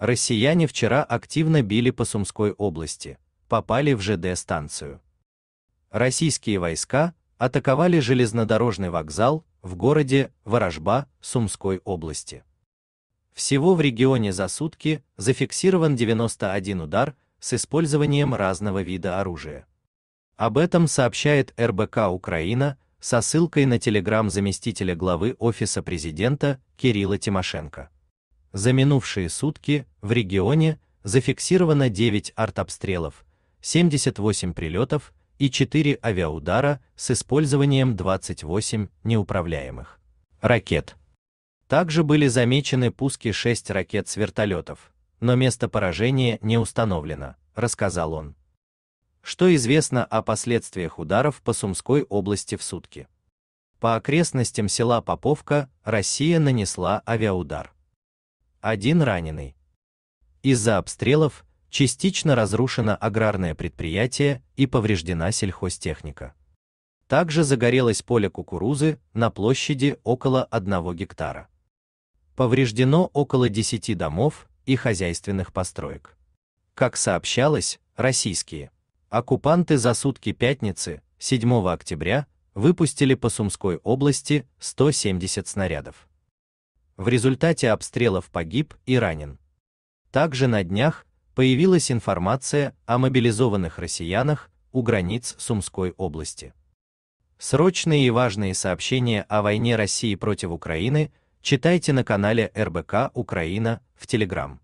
Россияне вчера активно били по Сумской области, попали в ЖД-станцию. Российские войска атаковали железнодорожный вокзал в городе Ворожба Сумской области. Всего в регионе за сутки зафиксирован 91 удар с использованием разного вида оружия. Об этом сообщает РБК Украина со ссылкой на телеграм заместителя главы Офиса президента Кирилла Тимошенко. За минувшие сутки в регионе зафиксировано 9 артобстрелов, 78 прилетов и 4 авиаудара с использованием 28 неуправляемых ракет. Также были замечены пуски 6 ракет с вертолетов, но место поражения не установлено, рассказал он. Что известно о последствиях ударов по Сумской области в сутки? По окрестностям села Поповка Россия нанесла авиаудар один раненый. Из-за обстрелов частично разрушено аграрное предприятие и повреждена сельхозтехника. Также загорелось поле кукурузы на площади около 1 гектара. Повреждено около 10 домов и хозяйственных построек. Как сообщалось, российские оккупанты за сутки пятницы, 7 октября, выпустили по Сумской области 170 снарядов в результате обстрелов погиб и ранен. Также на днях появилась информация о мобилизованных россиянах у границ Сумской области. Срочные и важные сообщения о войне России против Украины читайте на канале РБК Украина в Телеграм.